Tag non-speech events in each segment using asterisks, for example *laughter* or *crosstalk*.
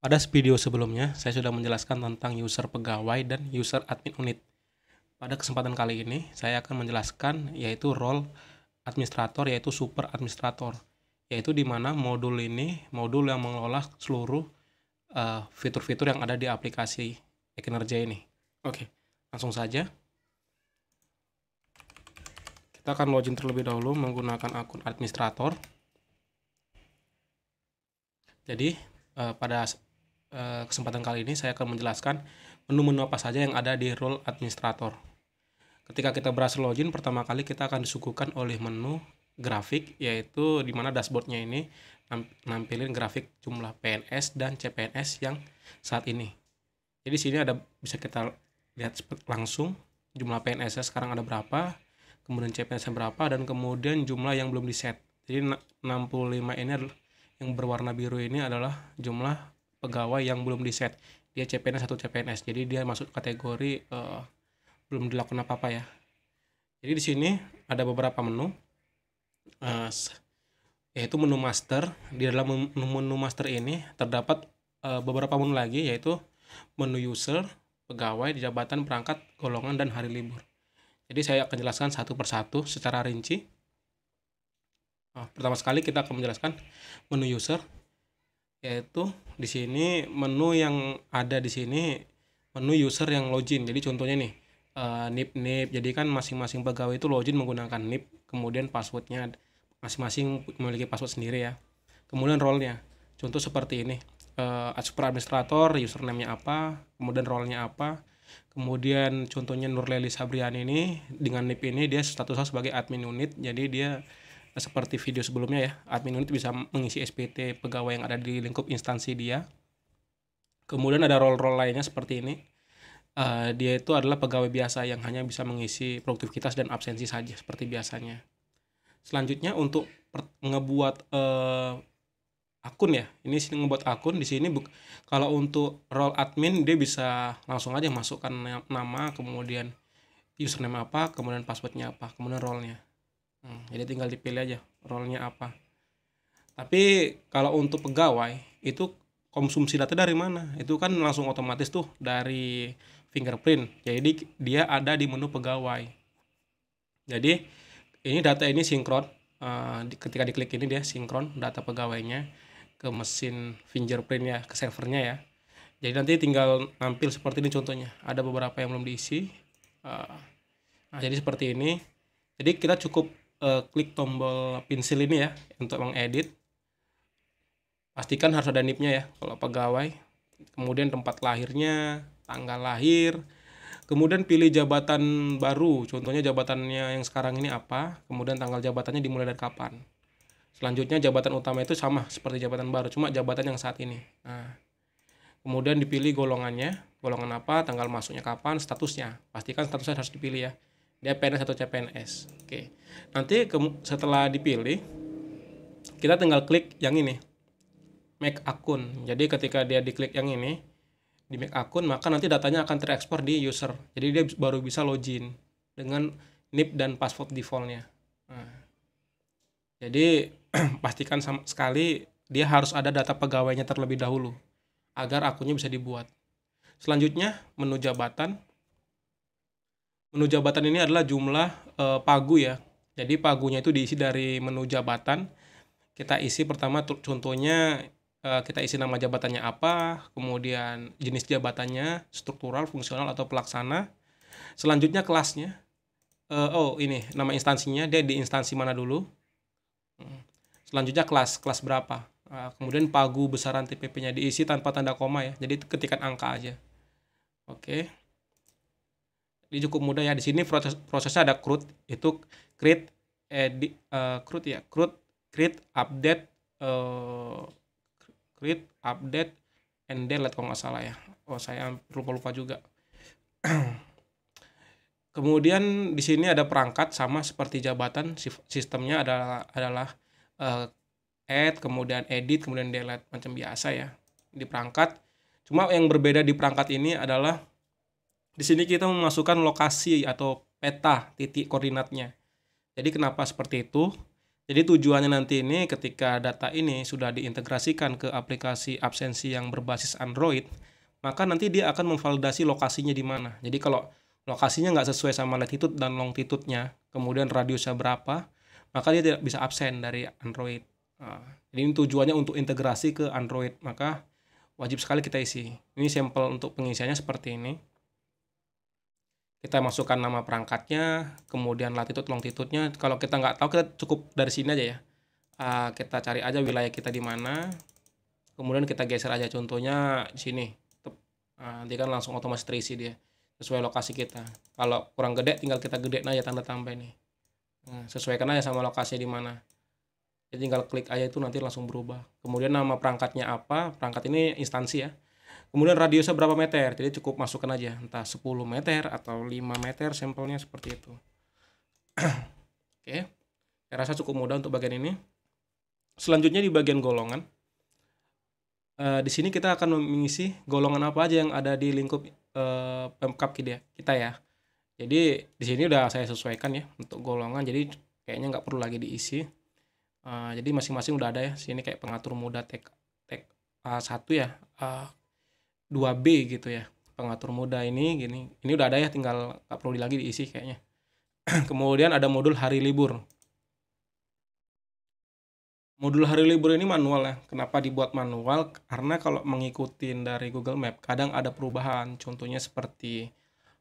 Pada video sebelumnya, saya sudah menjelaskan tentang user pegawai dan user admin unit. Pada kesempatan kali ini, saya akan menjelaskan yaitu role administrator yaitu super administrator, yaitu di mana modul ini modul yang mengelola seluruh eh, fitur-fitur uh, yang ada di aplikasi Kinerja ini. Oke, langsung saja. Kita akan login terlebih dahulu menggunakan akun administrator. Jadi, uh, pada Eh, kesempatan kali ini saya akan menjelaskan menu-menu apa saja yang ada di role administrator. Ketika kita berhasil login, pertama kali kita akan disuguhkan oleh menu grafik, yaitu di mana dashboardnya ini nampilin grafik jumlah PNS dan CPNS yang saat ini. Jadi sini ada bisa kita lihat langsung jumlah PNS sekarang ada berapa, kemudian CPNS berapa, dan kemudian jumlah yang belum di set. Jadi 65 ini adalah, yang berwarna biru ini adalah jumlah pegawai yang belum di set dia CPNS atau CPNS jadi dia masuk kategori uh, belum dilakukan apa apa ya jadi di sini ada beberapa menu uh, yaitu menu master di dalam menu menu master ini terdapat uh, beberapa menu lagi yaitu menu user pegawai di jabatan perangkat golongan dan hari libur jadi saya akan jelaskan satu persatu secara rinci Nah, pertama sekali kita akan menjelaskan menu user yaitu di sini menu yang ada di sini menu user yang login. Jadi contohnya nih uh, eh, NIP NIP. Jadi kan masing-masing pegawai itu login menggunakan NIP, kemudian passwordnya masing-masing memiliki password sendiri ya. Kemudian role-nya. Contoh seperti ini. Uh, super administrator, username-nya apa, kemudian role-nya apa. Kemudian contohnya Nurleli Sabrian ini dengan NIP ini dia statusnya sebagai admin unit. Jadi dia seperti video sebelumnya ya, admin unit bisa mengisi SPT pegawai yang ada di lingkup instansi dia. Kemudian ada role-role lainnya seperti ini. Uh, dia itu adalah pegawai biasa yang hanya bisa mengisi produktivitas dan absensi saja seperti biasanya. Selanjutnya untuk ngebuat uh, akun ya. Ini sini ngebuat akun di sini kalau untuk role admin dia bisa langsung aja masukkan nama, kemudian username apa, kemudian passwordnya apa, kemudian role-nya. Hmm, jadi tinggal dipilih aja role-nya apa. Tapi kalau untuk pegawai itu konsumsi data dari mana? Itu kan langsung otomatis tuh dari fingerprint. Jadi dia ada di menu pegawai. Jadi ini data ini sinkron. Uh, ketika diklik ini dia sinkron data pegawainya ke mesin fingerprint ya, ke servernya ya. Jadi nanti tinggal nampil seperti ini contohnya. Ada beberapa yang belum diisi. Uh, nah, jadi seperti ini. Jadi kita cukup uh, klik tombol pensil ini ya untuk mengedit pastikan harus ada nipnya ya kalau pegawai kemudian tempat lahirnya tanggal lahir kemudian pilih jabatan baru contohnya jabatannya yang sekarang ini apa kemudian tanggal jabatannya dimulai dari kapan selanjutnya jabatan utama itu sama seperti jabatan baru cuma jabatan yang saat ini nah kemudian dipilih golongannya golongan apa tanggal masuknya kapan statusnya pastikan statusnya harus dipilih ya DPNS atau CPNS. Oke. Nanti ke, setelah dipilih kita tinggal klik yang ini. Make akun. Jadi ketika dia diklik yang ini di make akun, maka nanti datanya akan terekspor di user. Jadi dia baru bisa login dengan NIP dan password defaultnya. Nah. Jadi *clears throat* pastikan sama sekali dia harus ada data pegawainya terlebih dahulu agar akunnya bisa dibuat. Selanjutnya menu jabatan menu jabatan ini adalah jumlah e, pagu ya. Jadi pagunya itu diisi dari menu jabatan. Kita isi pertama contohnya e, kita isi nama jabatannya apa, kemudian jenis jabatannya, struktural, fungsional atau pelaksana. Selanjutnya kelasnya. E, oh, ini nama instansinya, dia di instansi mana dulu. Hmm. Selanjutnya kelas, kelas berapa. Ah, kemudian pagu besaran TPP-nya diisi tanpa tanda koma ya. Jadi ketikan angka aja. Oke. Okay ini cukup mudah ya di sini proses prosesnya ada crude itu create edit uh, eh, crude ya crude create update uh, create update and delete kalau nggak salah ya oh saya lupa lupa juga *clears throat* kemudian di sini ada perangkat sama seperti jabatan sistemnya adalah adalah uh, add kemudian edit kemudian delete macam biasa ya di perangkat cuma yang berbeda di perangkat ini adalah di sini kita memasukkan lokasi atau peta titik koordinatnya. Jadi kenapa seperti itu? Jadi tujuannya nanti ini ketika data ini sudah diintegrasikan ke aplikasi absensi yang berbasis Android, maka nanti dia akan memvalidasi lokasinya di mana. Jadi kalau lokasinya nggak sesuai sama latitude dan longitude-nya, kemudian radiusnya berapa, maka dia tidak bisa absen dari Android. Ah, jadi ini tujuannya untuk integrasi ke Android, maka wajib sekali kita isi. Ini sampel untuk pengisiannya seperti ini kita masukkan nama perangkatnya, kemudian latitude longitudenya. Kalau kita nggak tahu, kita cukup dari sini aja ya. Uh, kita cari aja wilayah kita di mana, kemudian kita geser aja contohnya di sini. Uh, nanti kan langsung otomatis terisi dia sesuai lokasi kita. Kalau kurang gede, tinggal kita gede aja tanda tambah ini. Nah, sesuaikan aja sama lokasi di mana. Jadi tinggal klik aja itu nanti langsung berubah. Kemudian nama perangkatnya apa? Perangkat ini instansi ya. Kemudian radiusnya berapa meter? Jadi cukup masukkan aja entah 10 meter atau 5 meter sampelnya seperti itu. *clears throat* Oke. Okay. Saya rasa cukup mudah untuk bagian ini. Selanjutnya di bagian golongan. Uh, di sini kita akan mengisi golongan apa aja yang ada di lingkup uh, pemkap kita, kita ya. Jadi di sini udah saya sesuaikan ya untuk golongan. Jadi kayaknya nggak perlu lagi diisi. Uh, jadi masing-masing udah ada ya. Sini kayak pengatur muda tek tek A1 ya. Uh, 2B gitu ya pengatur moda ini gini ini udah ada ya tinggal nggak perlu lagi diisi kayaknya *clears throat* kemudian ada modul hari libur modul hari libur ini manual ya kenapa dibuat manual karena kalau mengikuti dari Google Map kadang ada perubahan contohnya seperti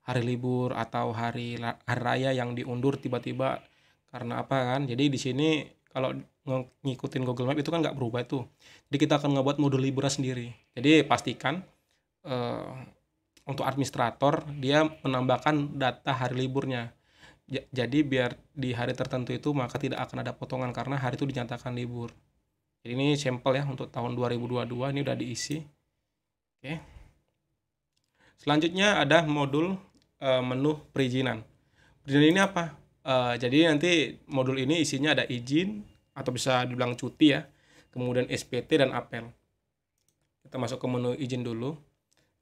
hari libur atau hari, hari raya yang diundur tiba-tiba karena apa kan jadi di sini kalau ngikutin Google Map itu kan nggak berubah itu jadi kita akan ngebuat modul liburnya sendiri jadi pastikan uh, untuk administrator dia menambahkan data hari liburnya jadi biar di hari tertentu itu maka tidak akan ada potongan karena hari itu dinyatakan libur jadi ini sampel ya untuk tahun 2022 ini udah diisi oke okay. selanjutnya ada modul uh, menu perizinan perizinan ini apa uh, jadi nanti modul ini isinya ada izin atau bisa dibilang cuti ya kemudian SPT dan apel kita masuk ke menu izin dulu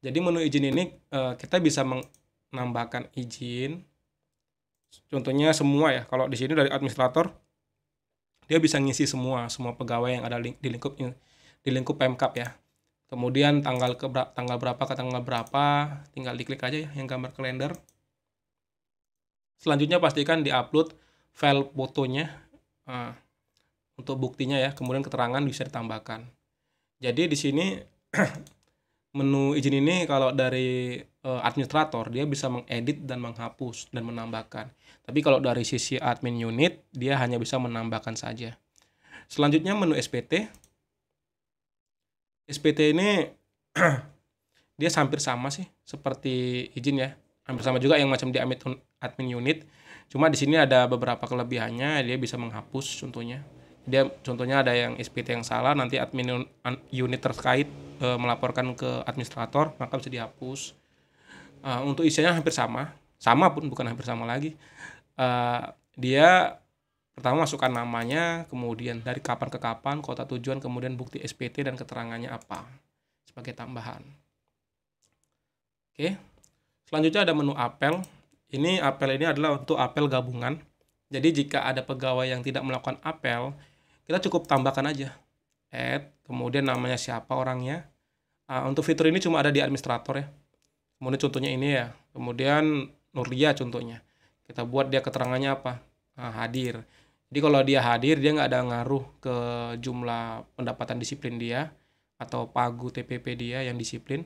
jadi menu izin ini uh, kita bisa menambahkan izin. Contohnya semua ya. Kalau di sini dari administrator dia bisa ngisi semua semua pegawai yang ada di lingkup di lingkup Pemkap ya. Kemudian tanggal ke tanggal berapa ke tanggal berapa tinggal diklik aja ya yang gambar kalender. Selanjutnya pastikan di upload file fotonya uh, untuk buktinya ya. Kemudian keterangan bisa ditambahkan. Jadi di sini *clears throat* menu izin ini kalau dari uh, administrator dia bisa mengedit dan menghapus dan menambahkan. Tapi kalau dari sisi admin unit dia hanya bisa menambahkan saja. Selanjutnya menu SPT. SPT ini *clears throat* dia hampir sama sih seperti izin ya. Hampir sama juga yang macam di admin unit. Cuma di sini ada beberapa kelebihannya, dia bisa menghapus contohnya dia contohnya ada yang SPT yang salah nanti admin unit terkait e, melaporkan ke administrator maka bisa dihapus e, untuk isinya hampir sama sama pun bukan hampir sama lagi e, dia pertama masukkan namanya kemudian dari kapan ke kapan kota tujuan kemudian bukti SPT dan keterangannya apa sebagai tambahan oke selanjutnya ada menu apel ini apel ini adalah untuk apel gabungan jadi jika ada pegawai yang tidak melakukan apel kita cukup tambahkan aja add kemudian namanya siapa orangnya uh, untuk fitur ini cuma ada di administrator ya kemudian contohnya ini ya kemudian nurlia contohnya kita buat dia keterangannya apa nah, hadir jadi kalau dia hadir dia nggak ada ngaruh ke jumlah pendapatan disiplin dia atau pagu TPP dia yang disiplin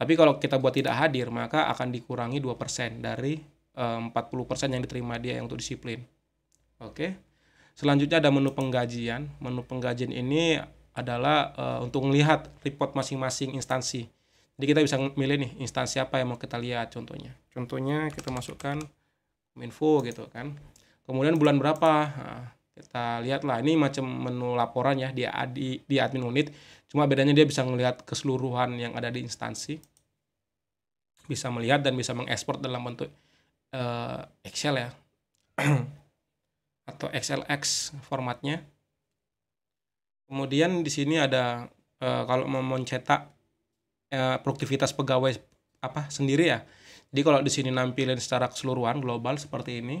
tapi kalau kita buat tidak hadir, maka akan dikurangi 2% dari eh, puluh 40% yang diterima dia yang untuk disiplin. Oke. Okay? Selanjutnya ada menu penggajian. Menu penggajian ini adalah uh, untuk melihat report masing-masing instansi. Jadi kita bisa milih nih instansi apa yang mau kita lihat contohnya. Contohnya kita masukkan info gitu kan. Kemudian bulan berapa? Nah, kita lah ini macam menu laporan ya di, di di admin unit. Cuma bedanya dia bisa melihat keseluruhan yang ada di instansi. Bisa melihat dan bisa mengekspor dalam bentuk uh, Excel ya. *clears throat* atau XLX formatnya. Kemudian di sini ada e, kalau mau mencetak e, produktivitas pegawai apa sendiri ya. Jadi kalau di sini nampilin secara keseluruhan global seperti ini.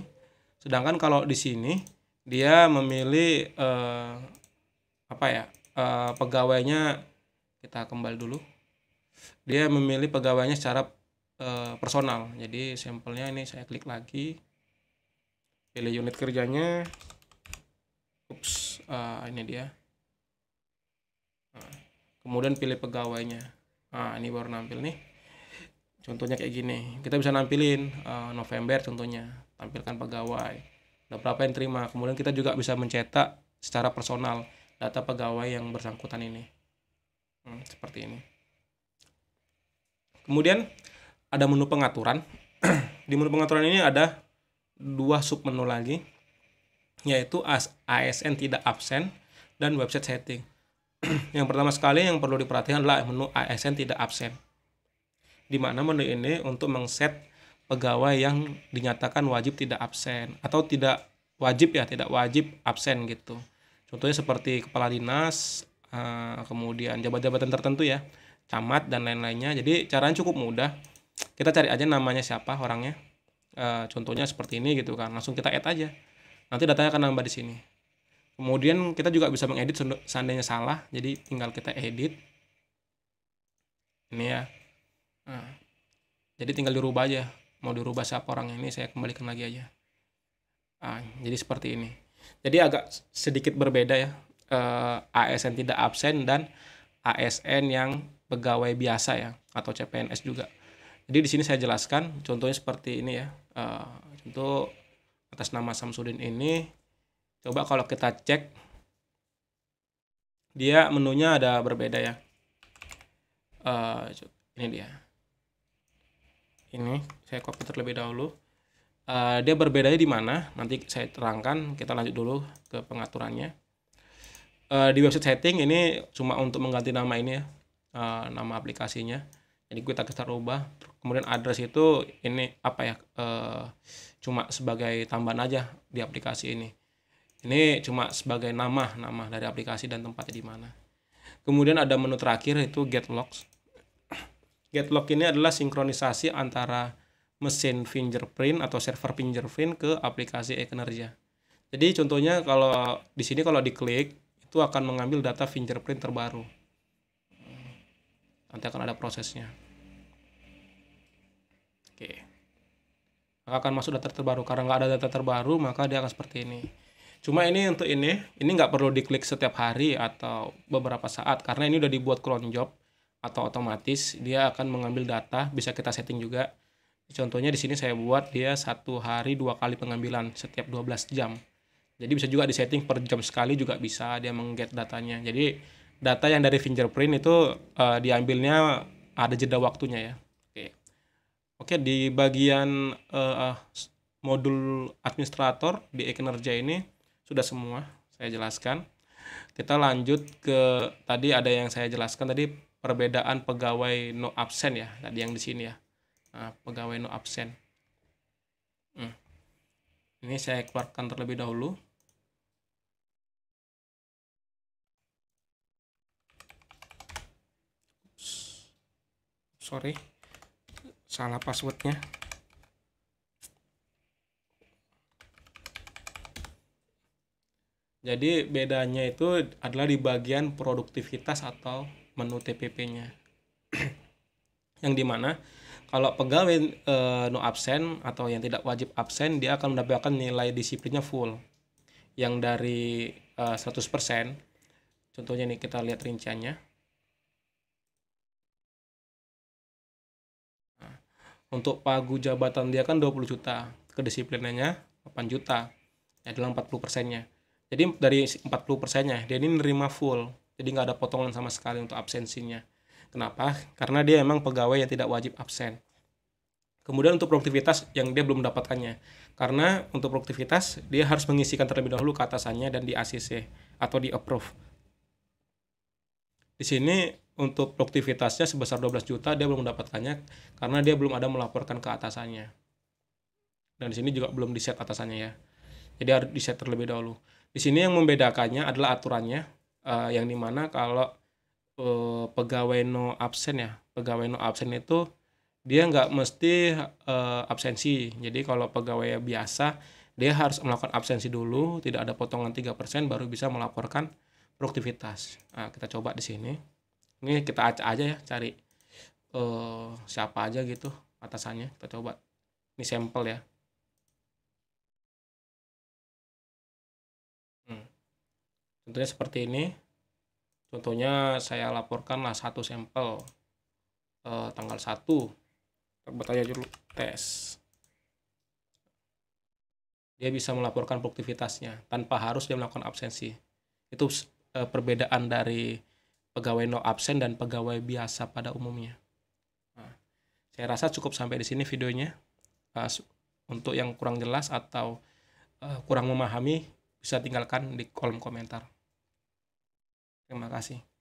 Sedangkan kalau di sini dia memilih e, apa ya? E, pegawainya kita kembali dulu. Dia memilih pegawainya secara e, personal. Jadi sampelnya ini saya klik lagi pilih unit kerjanya ups uh, ini dia ah, kemudian pilih pegawainya nah ini baru nampil nih contohnya kayak gini kita bisa nampilin uh, November contohnya tampilkan pegawai ada berapa yang terima kemudian kita juga bisa mencetak secara personal data pegawai yang bersangkutan ini hmm, seperti ini kemudian ada menu pengaturan *clears throat* di menu pengaturan ini ada dua sub menu lagi yaitu as ASN tidak absen dan website setting. *clears throat* yang pertama sekali yang perlu diperhatikan adalah menu ASN tidak absen. Di mana menu ini untuk mengset pegawai yang dinyatakan wajib tidak absen atau tidak wajib ya, tidak wajib absen gitu. Contohnya seperti kepala dinas, eh, kemudian jabatan-jabatan tertentu ya, camat dan lain-lainnya. Jadi caranya cukup mudah. Kita cari aja namanya siapa orangnya Eh, contohnya seperti ini gitu kan langsung kita add aja nanti datanya akan nambah di sini kemudian kita juga bisa mengedit seandainya salah jadi tinggal kita edit ini ya nah, jadi tinggal dirubah aja mau dirubah siapa orang ini saya kembalikan lagi aja nah, jadi seperti ini jadi agak sedikit berbeda ya eh, ASN tidak absen dan ASN yang pegawai biasa ya atau CPNS juga jadi di sini saya jelaskan contohnya seperti ini ya. Uh, contoh atas nama Samsudin ini coba kalau kita cek dia menunya ada berbeda ya. Eh, ini dia. Ini saya copy terlebih dahulu. Uh, dia berbedanya di mana? Nanti saya terangkan. Kita lanjut dulu ke pengaturannya. di website setting ini cuma untuk mengganti nama ini ya, nama aplikasinya jadi kita kita rubah kemudian address itu ini apa ya e, cuma sebagai tambahan aja di aplikasi ini ini cuma sebagai nama nama dari aplikasi dan tempatnya di mana kemudian ada menu terakhir itu get logs get log ini adalah sinkronisasi antara mesin fingerprint atau server fingerprint ke aplikasi ekenerja jadi contohnya kalau di sini kalau diklik itu akan mengambil data fingerprint terbaru nanti akan ada prosesnya oke maka akan masuk data terbaru karena nggak ada data terbaru maka dia akan seperti ini cuma ini untuk ini ini nggak perlu diklik setiap hari atau beberapa saat karena ini udah dibuat cron job atau otomatis dia akan mengambil data bisa kita setting juga contohnya di sini saya buat dia satu hari dua kali pengambilan setiap 12 jam jadi bisa juga di setting per jam sekali juga bisa dia mengget datanya jadi data yang dari fingerprint itu uh, diambilnya ada jeda waktunya ya. Oke. Oke, di bagian uh, modul administrator di Ekenerja ini sudah semua saya jelaskan. Kita lanjut ke tadi ada yang saya jelaskan tadi perbedaan pegawai no absen ya, tadi yang di sini ya. Nah, pegawai no absen. Hmm. Ini saya keluarkan terlebih dahulu. sorry salah passwordnya jadi bedanya itu adalah di bagian produktivitas atau menu TPP-nya *clears throat* yang dimana kalau pegawai e, no absen atau yang tidak wajib absen dia akan mendapatkan nilai disiplinnya full yang dari e, eh, 100% contohnya nih kita lihat rinciannya untuk pagu jabatan dia kan 20 juta kedisiplinannya 8 juta ya dalam 40 persennya jadi dari 40 persennya dia ini nerima full jadi nggak ada potongan sama sekali untuk absensinya kenapa karena dia emang pegawai yang tidak wajib absen kemudian untuk produktivitas yang dia belum mendapatkannya karena untuk produktivitas dia harus mengisikan terlebih dahulu ke atasannya dan di ACC atau di approve di sini untuk produktivitasnya sebesar 12 juta dia belum mendapatkannya karena dia belum ada melaporkan ke atasannya. Dan di sini juga belum di set atasannya ya. Jadi harus di set terlebih dahulu. Di sini yang membedakannya adalah aturannya uh, yang dimana kalau uh, pegawai no absen ya, pegawai no absen itu dia nggak mesti uh, absensi. Jadi kalau pegawai biasa dia harus melakukan absensi dulu, tidak ada potongan 3% baru bisa melaporkan produktivitas. Nah, kita coba di sini ini kita acak aja ya cari uh, siapa aja gitu atasannya kita coba ini sampel ya hmm. contohnya seperti ini contohnya saya laporkanlah satu sampel uh, tanggal 1 terbuat aja dulu tes dia bisa melaporkan produktivitasnya tanpa harus dia melakukan absensi itu eh, perbedaan dari pegawai no absen dan pegawai biasa pada umumnya. Nah, saya rasa cukup sampai di sini videonya. Nah, untuk yang kurang jelas atau uh, kurang memahami bisa tinggalkan di kolom komentar. Terima kasih.